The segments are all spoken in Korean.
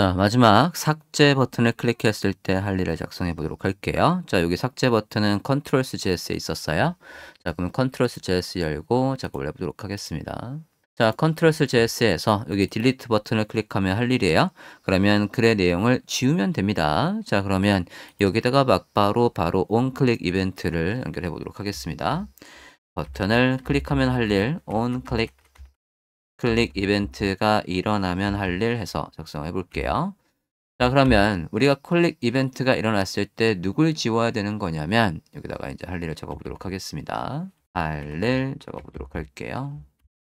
자, 마지막 삭제 버튼을 클릭했을 때 할 일을 작성해 보도록 할게요. 자, 여기 삭제 버튼은 컨트롤 l JS에 있었어요. 자, 그럼 컨트롤 l JS 열고 작업을 해보도록 하겠습니다. 자, 컨트롤 l JS에서 여기 딜리트 버튼을 클릭하면 할 일이에요. 그러면 글의 내용을 지우면 됩니다. 자, 그러면 여기다가 막바로 바로 온클릭 이벤트를 연결해 보도록 하겠습니다. 버튼을 클릭하면 할 일, 온클릭 클릭 이벤트가 일어나면 할 일 해서 작성해 볼게요. 자 그러면 우리가 클릭 이벤트가 일어났을 때 누굴 지워야 되는 거냐면 여기다가 이제 할 일을 적어보도록 하겠습니다. 할 일 적어보도록 할게요.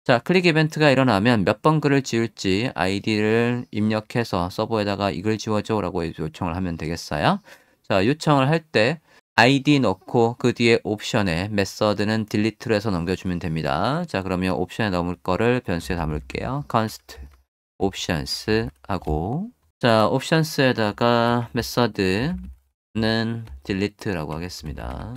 자 클릭 이벤트가 일어나면 몇 번 글을 지울지 아이디를 입력해서 서버에다가 이글 지워줘 라고 요청을 하면 되겠어요. 자 요청을 할때 id 넣고 그 뒤에 옵션에 메서드는 d e l e t e 로 해서 넘겨주면 됩니다. 자 그러면 옵션에 넘을 거를 변수에 담을게요. const options 하고 자 options에다가 메서드는 delete라고 하겠습니다.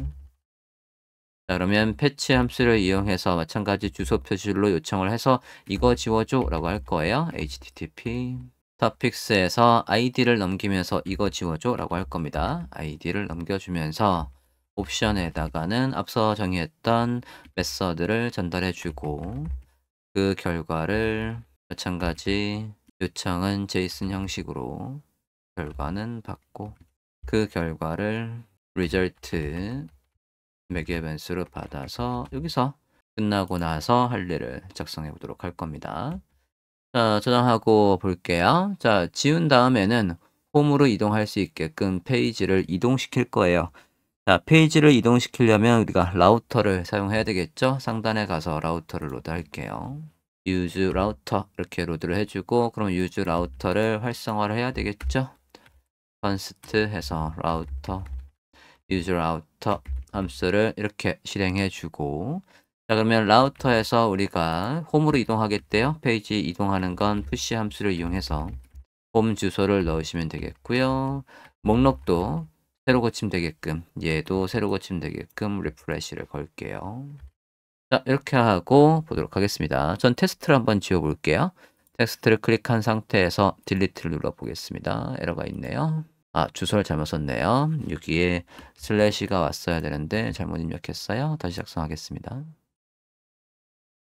자 그러면 패치 함수를 이용해서 마찬가지 주소 표시로 요청을 해서 이거 지워줘 라고 할 거예요. http t o 탑픽스에서 i d 를 넘기면서 이거 지워줘 라고 할 겁니다. i d 를 넘겨주면서 옵션에다가는 앞서 정의했던 메서드를 전달해 주고 그 결과를 마찬가지 요청은 JSON 형식으로 결과는 받고 그 결과를 result 매개 변수로 받아서 여기서 끝나고 나서 할 일을 작성해 보도록 할 겁니다. 자, 어, 저장하고 볼게요. 자, 지운 다음에는 홈으로 이동할 수 있게끔 페이지를 이동시킬 거예요. 자, 페이지를 이동시키려면 우리가 라우터를 사용해야 되겠죠? 상단에 가서 라우터를 로드할게요. use r o u 이렇게 로드를 해주고 그럼 use r o u 를 활성화를 해야 되겠죠? const 해서 라우터 t e r use r o u 함수를 이렇게 실행해주고 자 그러면 라우터에서 우리가 홈으로 이동하겠대요 페이지 이동하는 건 푸시 함수를 이용해서 홈 주소를 넣으시면 되겠고요 목록도 새로 고침 되게끔 얘도 새로 고침 되게끔 리프레시를 걸게요 자 이렇게 하고 보도록 하겠습니다 전 테스트를 한번 지워 볼게요 텍스트를 클릭한 상태에서 딜리트를 눌러 보겠습니다 에러가 있네요 아 주소를 잘못 썼네요 여기에 슬래시가 왔어야 되는데 잘못 입력했어요 다시 작성하겠습니다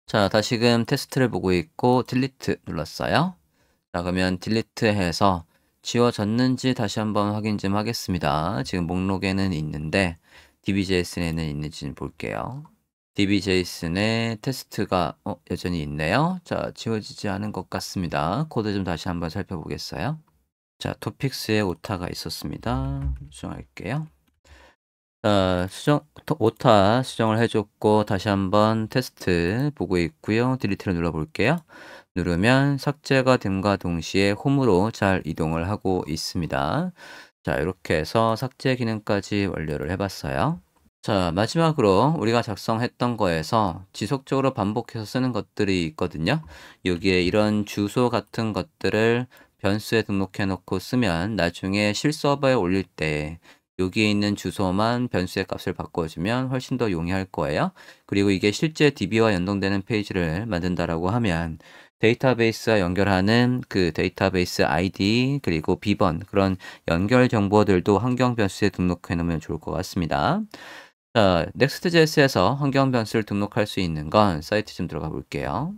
자, 다시금 테스트를 보고 있고 딜리트 눌렀어요. 자, 그러면 딜리트해서 지워졌는지 다시 한번 확인 좀 하겠습니다. 지금 목록에는 있는데 db.js에는 있는지 볼게요. db.js의 테스트가 어, 여전히 있네요. 자, 지워지지 않은 것 같습니다. 코드 좀 다시 한번 살펴보겠어요. 자, 토픽스에 오타가 있었습니다. 수정할게요. 어, 수정, 오타 수정을 해줬고, 다시 한번 테스트 보고 있고요. 딜리트를 눌러볼게요. 누르면 삭제가 됨과 동시에 홈으로 잘 이동을 하고 있습니다. 자, 이렇게 해서 삭제 기능까지 완료를 해봤어요. 자, 마지막으로 우리가 작성했던 거에서 지속적으로 반복해서 쓰는 것들이 있거든요. 여기에 이런 주소 같은 것들을 변수에 등록해 놓고 쓰면 나중에 실서버에 올릴 때 여기에 있는 주소만 변수의 값을 바꿔주면 훨씬 더 용이할 거예요. 그리고 이게 실제 DB와 연동되는 페이지를 만든다라고 하면 데이터베이스와 연결하는 그 데이터베이스 ID 그리고 비번 그런 연결 정보들도 환경 변수에 등록해 놓으면 좋을 것 같습니다. 자, Next.js에서 환경 변수를 등록할 수 있는 건 사이트 좀 들어가 볼게요.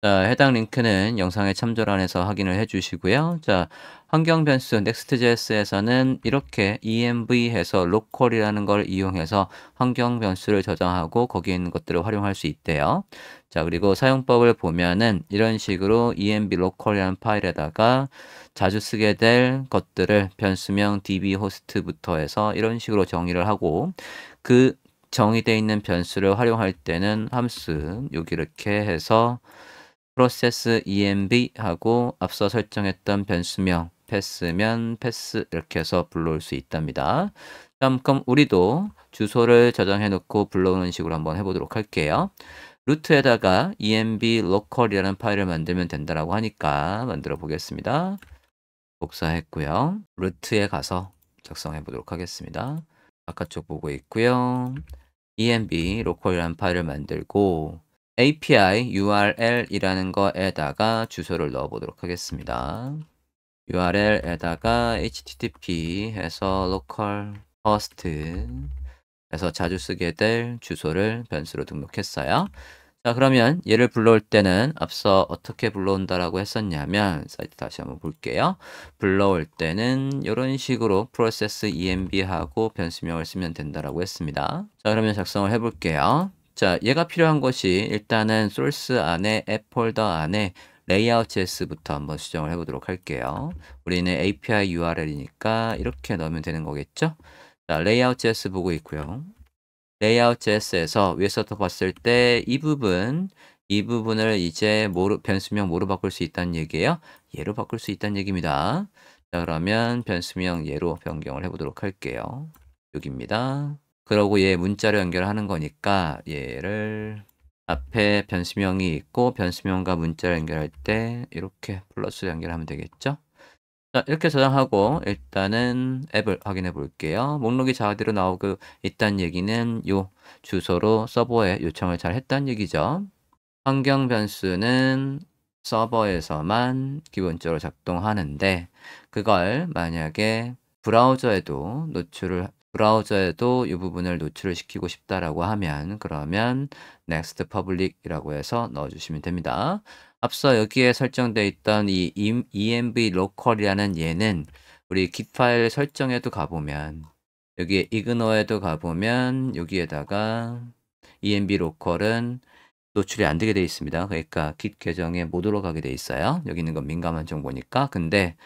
자, 해당 링크는 영상의 참조란에서 확인을 해주시고요. 자, 환경 변수 Next.js에서는 이렇게 env해서 로컬이라는걸 이용해서 환경 변수를 저장하고 거기에 있는 것들을 활용할 수 있대요. 자, 그리고 사용법을 보면은 이런 식으로 env 로컬이라는 파일에다가 자주 쓰게 될 것들을 변수명 db host부터 해서 이런 식으로 정의를 하고 그 정의되어 있는 변수를 활용할 때는 함수 여기 이렇게 해서 process env하고 앞서 설정했던 변수명 패스면 패스 이렇게 해서 불러올 수 있답니다. 그럼, 그럼 우리도 주소를 저장해 놓고 불러오는 식으로 한번 해보도록 할게요. 루트에다가 e m b local이라는 파일을 만들면 된다라고 하니까 만들어 보겠습니다. 복사했고요. 루트에 가서 작성해 보도록 하겠습니다. 바깥쪽 보고 있고요. e m b local이라는 파일을 만들고 API URL이라는 거에다가 주소를 넣어 보도록 하겠습니다. URL에다가 HTTP 해서 local host 해서 자주 쓰게 될 주소를 변수로 등록했어요. 자 그러면 얘를 불러올 때는 앞서 어떻게 불러온다라고 했었냐면 사이트 다시 한번 볼게요. 불러올 때는 이런 식으로 process emb하고 변수명을 쓰면 된다라고 했습니다. 자 그러면 작성을 해볼게요. 자, 얘가 필요한 것이 일단은 소스 안에 앱 폴더 안에 레이아웃 j s 부터 한번 수정을 해보도록 할게요. 우리는 API URL이니까 이렇게 넣으면 되는 거겠죠? 자, l a y o j s 보고 있고요. 레이아웃 j s 에서 위에서 더 봤을 때 이 부분, 이 부분을 이제 뭐로, 변수명 뭐로 바꿀 수 있다는 얘기예요? 얘로 바꿀 수 있다는 얘기입니다. 자, 그러면 변수명 얘로 변경을 해보도록 할게요. 여기입니다. 그러고 얘 문자로 연결하는 거니까 얘를 앞에 변수명이 있고 변수명과 문자로 연결할 때 이렇게 플러스 연결하면 되겠죠? 자, 이렇게 저장하고 일단은 앱을 확인해 볼게요. 목록이 자아대로 나오고 있다는 얘기는 요 주소로 서버에 요청을 잘 했다는 얘기죠. 환경 변수는 서버에서만 기본적으로 작동하는데 그걸 만약에 브라우저에도 노출을 브라우저에도 이 부분을 노출을 시키고 싶다라고 하면 그러면 next public이라고 해서 넣어주시면 됩니다. 앞서 여기에 설정되어 있던 이 env e local이라는 얘는 우리 git 파일 설정에도 가보면 여기에 ignore에도 가보면 여기에다가 env local은 노출이 안 되게 되어 있습니다. 그러니까 git 계정에 못 들어가게 되어 있어요. 여기 있는 건 민감한 정보니까. 근데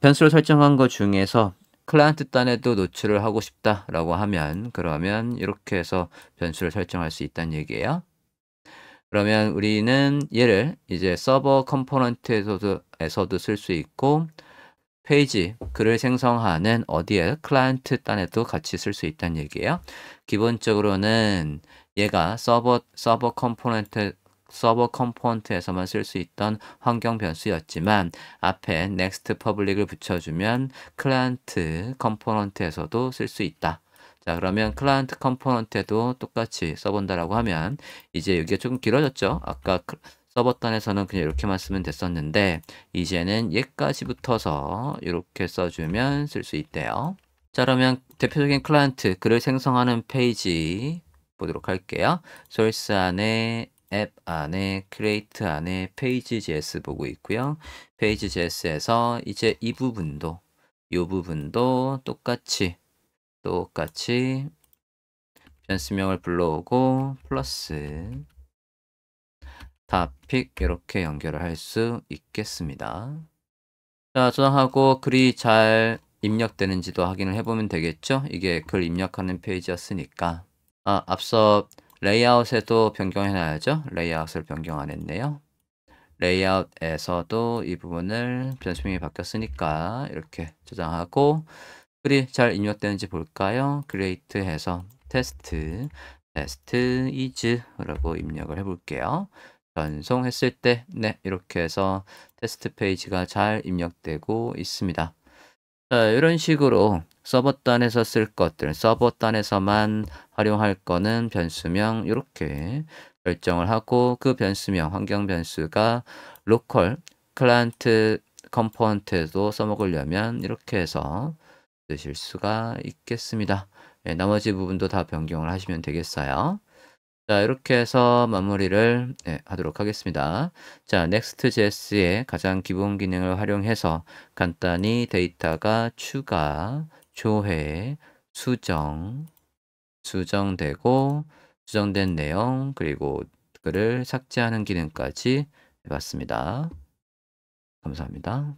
변수를 설정한 것 중에서 클라이언트 단에도 노출을 하고 싶다라고 하면 그러면 이렇게 해서 변수를 설정할 수 있다는 얘기예요. 그러면 우리는 얘를 이제 서버 컴포넌트에서도 에서도 쓸 수 있고 페이지 글을 생성하는 어디에 클라이언트 단에도 같이 쓸 수 있다는 얘기예요. 기본적으로는 얘가 서버 서버 컴포넌트 서버 컴포넌트에서만 쓸 수 있던 환경 변수였지만 앞에 next public을 붙여주면 클라이언트 컴포넌트에서도 쓸 수 있다. 자 그러면 클라이언트 컴포넌트에도 똑같이 써본다라고 하면 이제 여기가 조금 길어졌죠? 아까 서버단에서는 그냥 이렇게만 쓰면 됐었는데 이제는 얘까지 붙어서 이렇게 써주면 쓸 수 있대요. 자 그러면 대표적인 클라이언트 글을 생성하는 페이지 보도록 할게요. 소스 안에 앱 안에 크레이트 안에 페이지 JS 보고 있고요. 페이지 JS에서 이제 이 부분도 이 부분도 똑같이 똑같이 변수명을 불러오고 플러스 탑픽 이렇게 연결을 할 수 있겠습니다. 자 저장하고 글이 잘 입력되는지도 확인을 해보면 되겠죠? 이게 글 입력하는 페이지였으니까 아 앞서 레이아웃에도 변경해 놔야죠. 레이아웃을 변경 안 했네요. 레이아웃에서도 이 부분을 변수명이 바뀌었으니까 이렇게 저장하고 글이 잘 입력되는지 볼까요? create 해서 테스트 테스트 is라고 입력을 해 볼게요. 전송했을 때 네, 이렇게 해서 테스트 페이지가 잘 입력되고 있습니다. 자, 이런 식으로 서버 단에서 쓸 것들, 서버 단에서만 활용할 거는 변수명 이렇게 결정을 하고 그 변수명, 환경 변수가 로컬 클라이언트 컴포넌트에도 써먹으려면 이렇게 해서 쓰실 수가 있겠습니다. 네, 나머지 부분도 다 변경을 하시면 되겠어요. 자 이렇게 해서 마무리를 네, 하도록 하겠습니다. 자 Next.js의 가장 기본 기능을 활용해서 간단히 데이터가 추가 조회, 수정, 수정되고 수정된 내용 그리고 글을 삭제하는 기능까지 해봤습니다. 감사합니다.